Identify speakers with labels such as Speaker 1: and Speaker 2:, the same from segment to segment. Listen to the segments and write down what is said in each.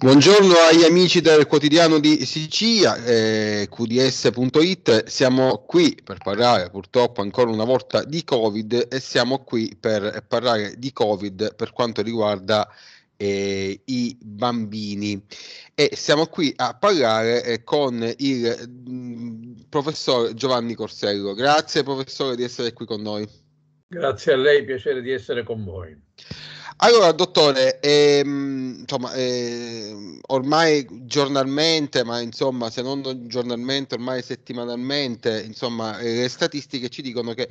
Speaker 1: Buongiorno agli amici del quotidiano di Sicilia, eh, qds.it, siamo qui per parlare purtroppo ancora una volta di Covid e siamo qui per parlare di Covid per quanto riguarda eh, i bambini e siamo qui a parlare eh, con il mh, mm, professor Giovanni Corsello. Grazie professore di essere qui con noi.
Speaker 2: Grazie a lei, piacere di essere con voi.
Speaker 1: Allora, dottore, ehm, insomma, ehm, ormai giornalmente, ma insomma, se non giornalmente, ormai settimanalmente, insomma, eh, le statistiche ci dicono che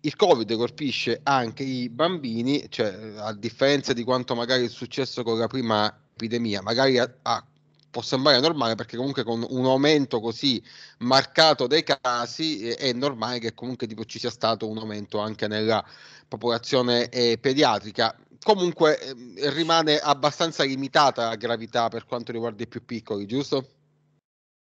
Speaker 1: il Covid colpisce anche i bambini, cioè eh, a differenza di quanto magari è successo con la prima epidemia, magari a, a può sembrare normale perché comunque con un aumento così marcato dei casi eh, è normale che comunque tipo, ci sia stato un aumento anche nella popolazione eh, pediatrica comunque ehm, rimane
Speaker 2: abbastanza limitata la gravità per quanto riguarda i più piccoli, giusto?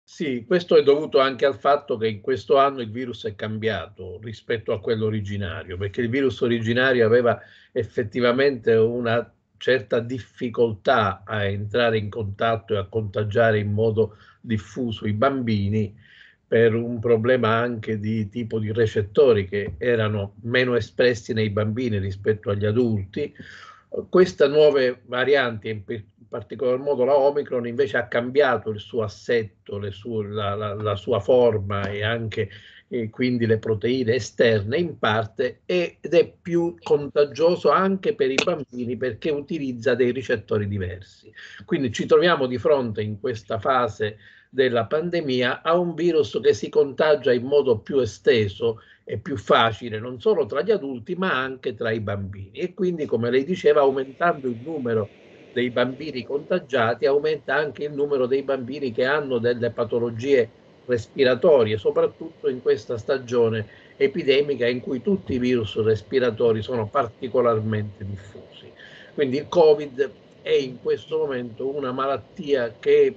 Speaker 2: Sì, questo è dovuto anche al fatto che in questo anno il virus è cambiato rispetto a quello originario, perché il virus originario aveva effettivamente una certa difficoltà a entrare in contatto e a contagiare in modo diffuso i bambini per un problema anche di tipo di recettori che erano meno espressi nei bambini rispetto agli adulti. Questa nuove variante, in particolar modo la Omicron, invece ha cambiato il suo assetto, sue, la, la, la, sua forma e anche e quindi le proteine esterne in parte ed è più contagioso anche per i bambini perché utilizza dei ricettori diversi. Quindi ci troviamo di fronte in questa fase della pandemia a un virus che si contagia in modo più esteso e più facile, non solo tra gli adulti, ma anche tra i bambini. E quindi, come lei diceva, aumentando il numero dei bambini contagiati, aumenta anche il numero dei bambini che hanno delle patologie respiratorie, soprattutto in questa stagione epidemica in cui tutti i virus respiratori sono particolarmente diffusi. Quindi il Covid è in questo momento una malattia che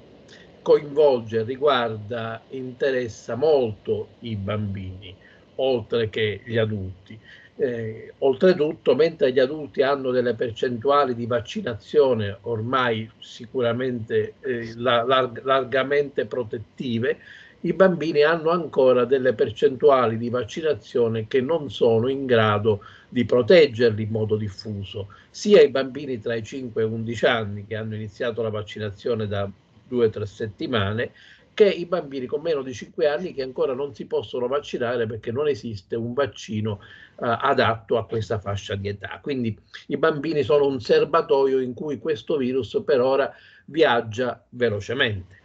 Speaker 2: coinvolge, riguarda, interessa molto i bambini, oltre che gli adulti. Eh, oltretutto, mentre gli adulti hanno delle percentuali di vaccinazione ormai sicuramente eh, lar- largamente protettive, i bambini hanno ancora delle percentuali di vaccinazione che non sono in grado di proteggerli in modo diffuso, sia i bambini tra i 5 e i 11 anni che hanno iniziato la vaccinazione da due o tre settimane che i bambini con meno di 5 anni che ancora non si possono vaccinare perché non esiste un vaccino eh, adatto a questa fascia di età. Quindi i bambini sono un serbatoio in cui questo virus per ora viaggia velocemente.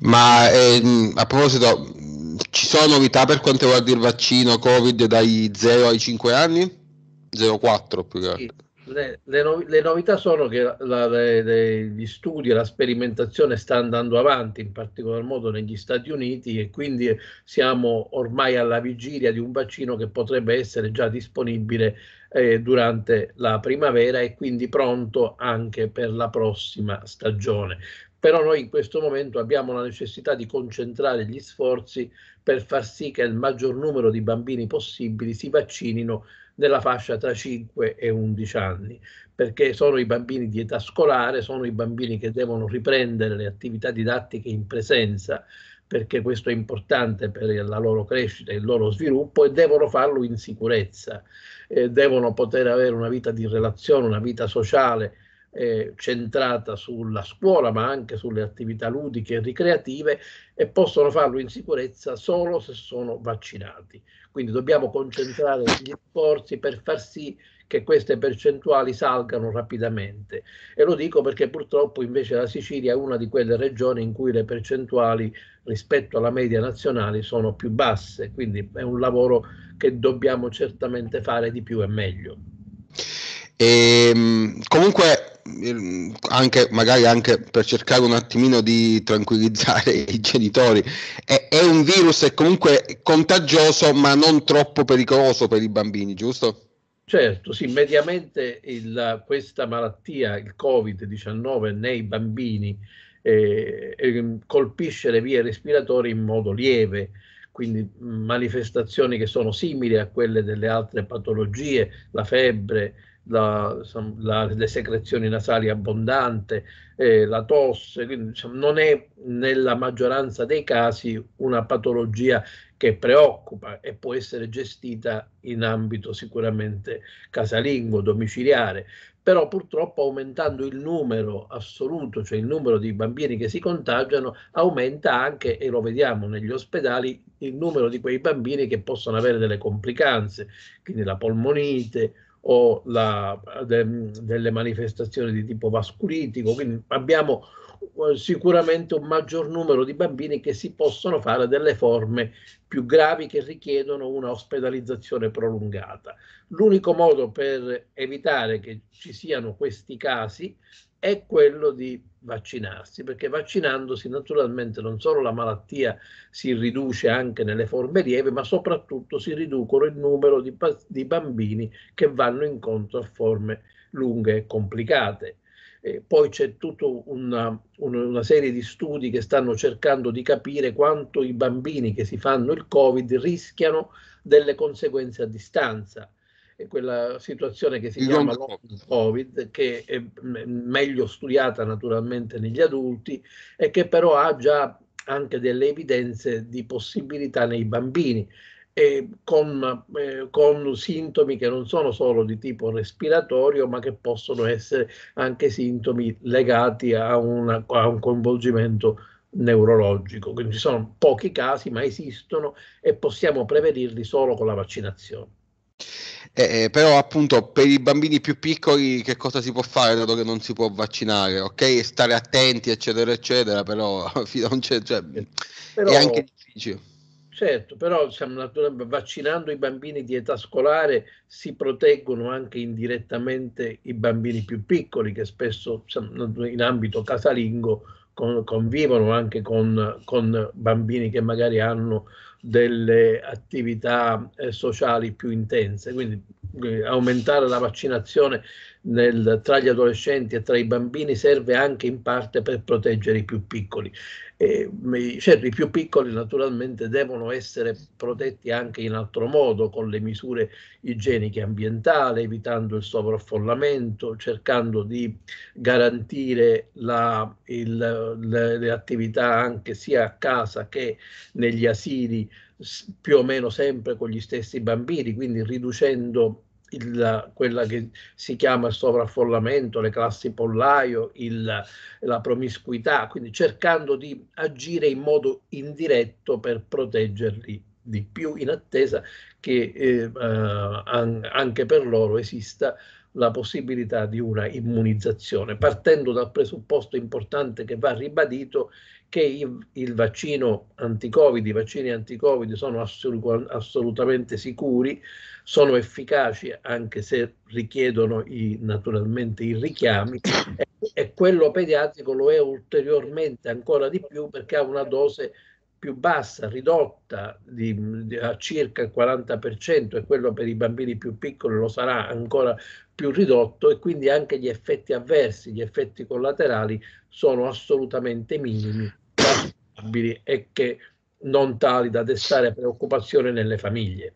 Speaker 1: Ma ehm, a proposito, ci sono novità per quanto riguarda il vaccino Covid dai 0 ai 5 anni? 0,4 più che altro. Sì
Speaker 2: le, le, no, le, novità sono che la, le, gli studi e la sperimentazione sta andando avanti, in particolar modo negli Stati Uniti, e quindi siamo ormai alla vigilia di un vaccino che potrebbe essere già disponibile eh, durante la primavera e quindi pronto anche per la prossima stagione però noi in questo momento abbiamo la necessità di concentrare gli sforzi per far sì che il maggior numero di bambini possibili si vaccinino nella fascia tra 5 e 11 anni, perché sono i bambini di età scolare, sono i bambini che devono riprendere le attività didattiche in presenza, perché questo è importante per la loro crescita e il loro sviluppo e devono farlo in sicurezza, eh, devono poter avere una vita di relazione, una vita sociale eh, centrata sulla scuola ma anche sulle attività ludiche e ricreative e possono farlo in sicurezza solo se sono vaccinati. Quindi dobbiamo concentrare gli sforzi per far sì che queste percentuali salgano rapidamente e lo dico perché purtroppo invece la Sicilia è una di quelle regioni in cui le percentuali rispetto alla media nazionale sono più basse, quindi è un lavoro che dobbiamo certamente fare di più e meglio.
Speaker 1: E, ehm, comunque anche, magari anche per cercare un attimino di tranquillizzare i genitori, è, è un virus è comunque contagioso ma non troppo pericoloso per i bambini, giusto?
Speaker 2: Certo, sì, mediamente il, questa malattia, il Covid-19 nei bambini eh, eh, colpisce le vie respiratorie in modo lieve, quindi manifestazioni che sono simili a quelle delle altre patologie, la febbre, la, la, le secrezioni nasali abbondante, eh, la tosse, quindi diciamo, non è nella maggioranza dei casi una patologia che preoccupa e può essere gestita in ambito sicuramente casalingo, domiciliare, però purtroppo aumentando il numero assoluto, cioè il numero di bambini che si contagiano, aumenta anche, e lo vediamo negli ospedali, il numero di quei bambini che possono avere delle complicanze, quindi la polmonite o la, de, delle manifestazioni di tipo vasculitico, quindi abbiamo eh, sicuramente un maggior numero di bambini che si possono fare delle forme più gravi che richiedono una ospedalizzazione prolungata. L'unico modo per evitare che ci siano questi casi è quello di vaccinarsi, perché vaccinandosi naturalmente non solo la malattia si riduce anche nelle forme lieve, ma soprattutto si riducono il numero di, di bambini che vanno incontro a forme lunghe e complicate. E poi c'è tutta una, una, serie di studi che stanno cercando di capire quanto i bambini che si fanno il Covid rischiano delle conseguenze a distanza quella situazione che si Il chiama long COVID, che è meglio studiata naturalmente negli adulti e che però ha già anche delle evidenze di possibilità nei bambini. Con, eh, con, sintomi che non sono solo di tipo respiratorio, ma che possono essere anche sintomi legati a, una, a un coinvolgimento neurologico. Quindi ci sono pochi casi, ma esistono e possiamo prevenirli solo con la vaccinazione.
Speaker 1: Eh, eh, però appunto per i bambini più piccoli che cosa si può fare dato che non si può vaccinare? Ok, stare attenti eccetera eccetera, però, cioè, però è anche difficile.
Speaker 2: Certo, però vaccinando i bambini di età scolare si proteggono anche indirettamente i bambini più piccoli che spesso in ambito casalingo con, convivono anche con, con, bambini che magari hanno delle attività eh, sociali più intense, quindi eh, aumentare la vaccinazione nel, tra gli adolescenti e tra i bambini serve anche in parte per proteggere i più piccoli. E, cioè, I più piccoli naturalmente devono essere protetti anche in altro modo, con le misure igieniche ambientali, evitando il sovraffollamento, cercando di garantire la, il, le, le attività anche sia a casa che negli asili più o meno sempre con gli stessi bambini, quindi riducendo il, quella che si chiama il sovraffollamento, le classi pollaio, il, la promiscuità, quindi cercando di agire in modo indiretto per proteggerli di più in attesa che eh, eh anche per loro esista la possibilità di una immunizzazione, partendo dal presupposto importante che va ribadito perché il, vaccino anti-Covid, i vaccini anti-Covid sono assolutamente sicuri, sono efficaci anche se richiedono i, naturalmente i richiami e, e, quello pediatrico lo è ulteriormente ancora di più perché ha una dose più bassa, ridotta di, di, a circa il 40% e quello per i bambini più piccoli lo sarà ancora più ridotto e quindi anche gli effetti avversi, gli effetti collaterali sono assolutamente minimi responsabili e che non tali da destare preoccupazione nelle famiglie.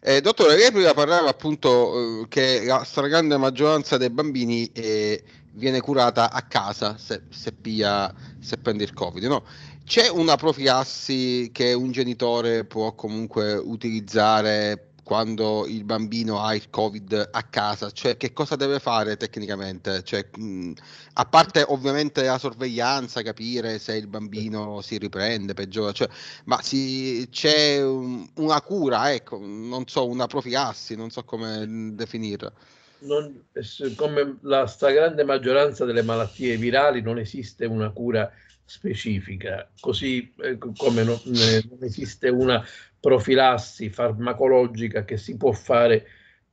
Speaker 2: Eh, dottore,
Speaker 1: lei prima parlava appunto eh, che la stragrande maggioranza dei bambini eh, viene curata a casa se, se, pia, se prende il Covid. No? C'è una profilassi che un genitore può comunque utilizzare quando il bambino ha il covid a casa, cioè che cosa deve fare tecnicamente? Cioè, mh, a parte ovviamente la sorveglianza, capire se il bambino si riprende, peggiora, cioè, ma si, c'è un, una cura, ecco, non so, una profilassi, non so come
Speaker 2: definirla. Non, come la stragrande maggioranza delle malattie virali non esiste una cura specifica, così eh, come non, eh, non, esiste una profilassi farmacologica che si può fare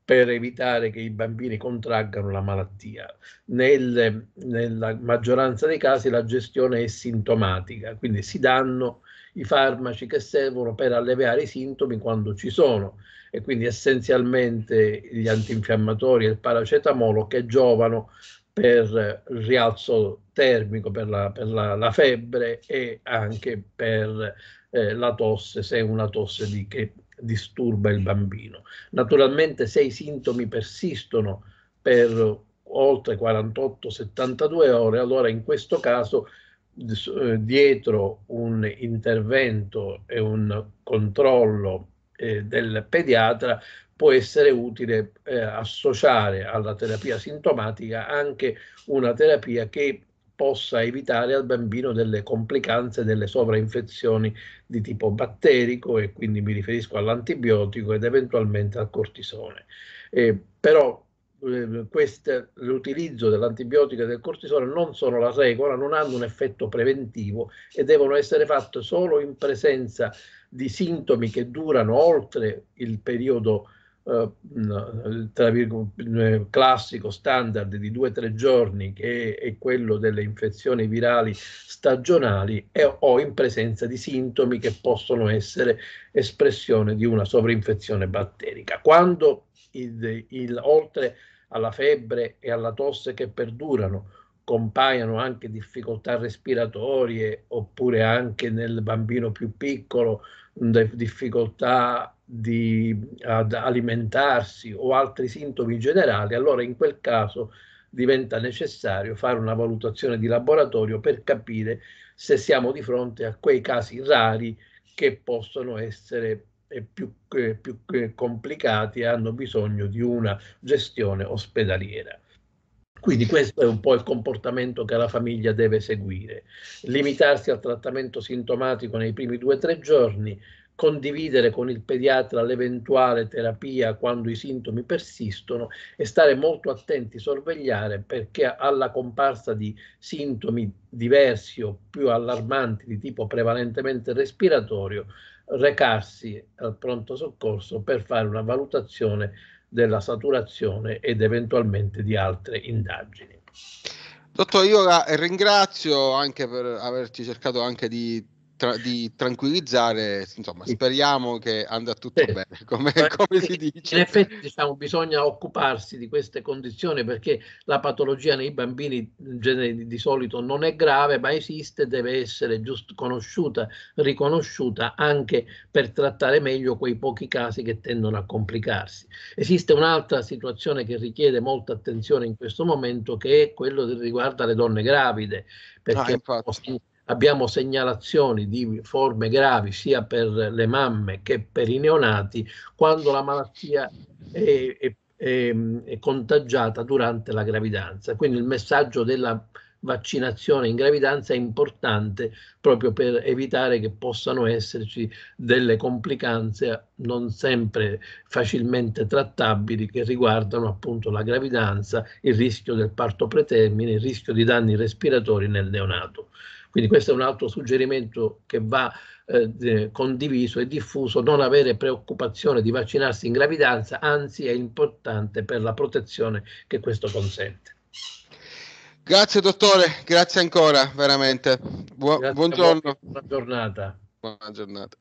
Speaker 2: per evitare che i bambini contraggano la malattia. Nel, nella maggioranza dei casi la gestione è sintomatica, quindi si danno i farmaci che servono per alleviare i sintomi quando ci sono e quindi essenzialmente gli antinfiammatori e il paracetamolo che giovano per il rialzo termico, per la, per la, la febbre e anche per eh, la tosse, se è una tosse di, che disturba il bambino. Naturalmente se i sintomi persistono per oltre 48-72 ore, allora in questo caso eh, dietro un intervento e un controllo eh, del pediatra può essere utile eh, associare alla terapia sintomatica anche una terapia che possa evitare al bambino delle complicanze, delle sovrainfezioni di tipo batterico e quindi mi riferisco all'antibiotico ed eventualmente al cortisone. Eh, però eh, queste, l'utilizzo dell'antibiotico e del cortisone non sono la regola, non hanno un effetto preventivo e devono essere fatte solo in presenza di sintomi che durano oltre il periodo eh, tra virgolette, eh, classico standard di due o tre giorni che è quello delle infezioni virali stagionali e, o in presenza di sintomi che possono essere espressione di una sovrinfezione batterica. Quando il, il, oltre alla febbre e alla tosse che perdurano compaiono anche difficoltà respiratorie oppure anche nel bambino più piccolo difficoltà di ad alimentarsi o altri sintomi generali, allora in quel caso diventa necessario fare una valutazione di laboratorio per capire se siamo di fronte a quei casi rari che possono essere eh, più, più complicati e hanno bisogno di una gestione ospedaliera. Quindi questo è un po' il comportamento che la famiglia deve seguire. Limitarsi al trattamento sintomatico nei primi due o tre giorni, condividere con il pediatra l'eventuale terapia quando i sintomi persistono e stare molto attenti, sorvegliare perché alla comparsa di sintomi diversi o più allarmanti di tipo prevalentemente respiratorio, recarsi al pronto soccorso per fare una valutazione della saturazione ed eventualmente di altre indagini.
Speaker 1: Dottor, io la ringrazio anche per averci cercato anche di tra, di
Speaker 2: tranquillizzare, insomma, speriamo che andrà tutto sì. bene, come, come, si dice. In effetti, diciamo, bisogna occuparsi di queste condizioni perché la patologia nei bambini di, di solito non è grave, ma esiste, deve essere giusto conosciuta, riconosciuta anche per trattare meglio quei pochi casi che tendono a complicarsi. Esiste un'altra situazione che richiede molta attenzione in questo momento che è quello che riguarda le donne gravide, ah, perché ah, abbiamo segnalazioni di forme gravi sia per le mamme che per i neonati quando la malattia è, è, è, è contagiata durante la gravidanza. Quindi il messaggio della vaccinazione in gravidanza è importante proprio per evitare che possano esserci delle complicanze non sempre facilmente trattabili che riguardano appunto la gravidanza, il rischio del parto pretermine, il rischio di danni respiratori nel neonato. Quindi questo è un altro suggerimento che va eh, condiviso e diffuso, non avere preoccupazione di vaccinarsi in gravidanza, anzi è importante per la protezione che questo consente.
Speaker 1: Grazie dottore, grazie ancora veramente. Bu- grazie buongiorno.
Speaker 2: Buona giornata. Buona giornata.